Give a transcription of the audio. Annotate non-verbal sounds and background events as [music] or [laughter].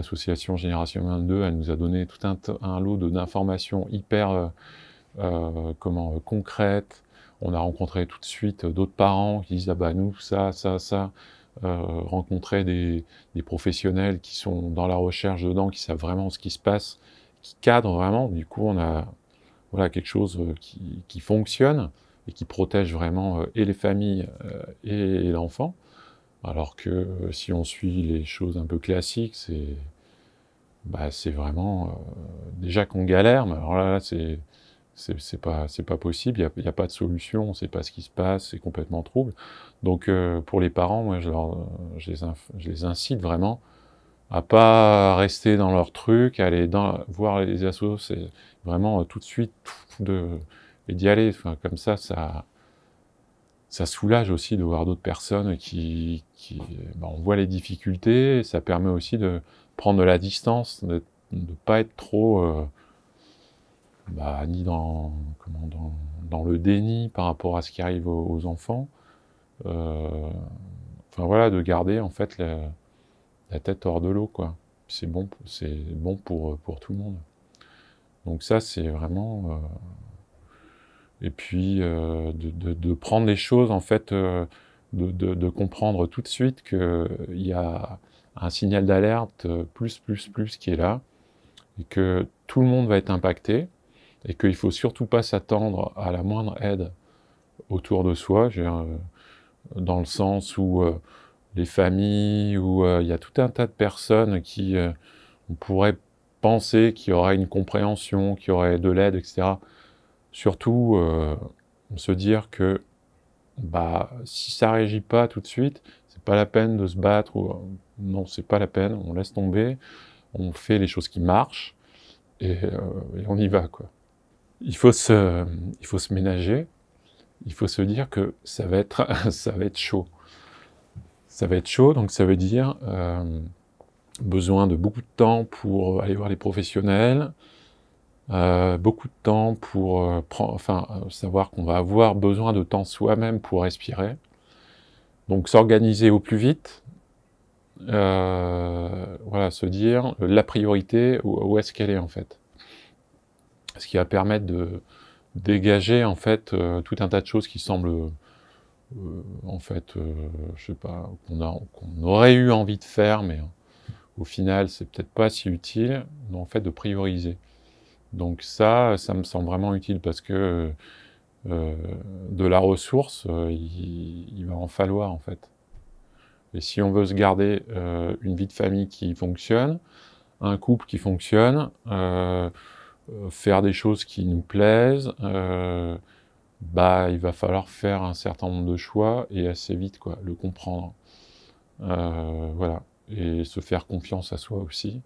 l'association Génération 22, elle nous a donné tout un, lot d'informations hyper euh, euh, comment, euh, concrètes. On a rencontré tout de suite d'autres parents qui disent Ah bah nous, ça, ça, ça. rencontrer des, professionnels qui sont dans la recherche dedans, qui savent vraiment ce qui se passe, qui cadrent vraiment. Du coup, on a voilà, quelque chose qui, qui fonctionne et qui protège vraiment et les familles et l'enfant. Alors que euh, si on suit les choses un peu classiques, c'est bah, vraiment euh, déjà qu'on galère, mais alors là, c'est pas, pas possible, il n'y a, pas de solution, on ne sait pas ce qui se passe, c'est complètement trouble. Donc euh, pour les parents, moi je, les incite vraiment à pas rester dans leur truc, à aller voir les assos, vraiment tout de suite et d'y aller. Enfin, comme ça, ça, ça soulage aussi de voir d'autres personnes qui, bah, on voit les difficultés, ça permet aussi de prendre de la distance, de ne pas être trop euh, bah, ni dans, dans, le déni par rapport à ce qui arrive aux, enfants. Euh, enfin voilà, de garder en fait la, tête hors de l'eau, quoi. C'est bon, c'est bon pour, tout le monde. Donc ça, c'est vraiment... Euh, et puis euh, de, prendre les choses en fait, euh, de, comprendre tout de suite qu'il euh, y a un signal d'alerte plus plus plus qui est là et que tout le monde va être impacté et qu'il faut surtout pas s'attendre à la moindre aide autour de soi, dans le sens où les familles, où il y a tout un tas de personnes qui on pourrait penser qu'il y aura une compréhension, qu'il y aurait de l'aide, etc. Surtout, euh, se dire que bah, si ça réagit pas tout de suite, c'est pas la peine de se battre. Ou, euh, non, c'est pas la peine, on laisse tomber, on fait les choses qui marchent et, euh, on y va. Quoi. Il, faut se, ménager, il faut se dire que ça va être, [laughs] chaud. Ça va être chaud, donc ça veut dire besoin de beaucoup de temps pour aller voir les professionnels, euh, beaucoup de temps pour euh, euh, savoir qu'on va avoir besoin de temps soi-même pour respirer. Donc s'organiser au plus vite. voilà, se dire la priorité, où, est-ce qu'elle est en fait. Ce qui va permettre de dégager en fait tout un tas de choses qui semblent en fait, je sais pas, qu'on aurait eu envie de faire, mais au final c'est peut-être pas si utile, en fait de prioriser. Donc ça, ça me semble vraiment utile parce que euh, de la ressource, euh, il, va en falloir en fait. Et si on veut se garder euh, une vie de famille qui fonctionne, un couple qui fonctionne, faire des choses qui nous plaisent, bah il va falloir faire un certain nombre de choix et assez vite quoi, le comprendre. voilà et se faire confiance à soi aussi.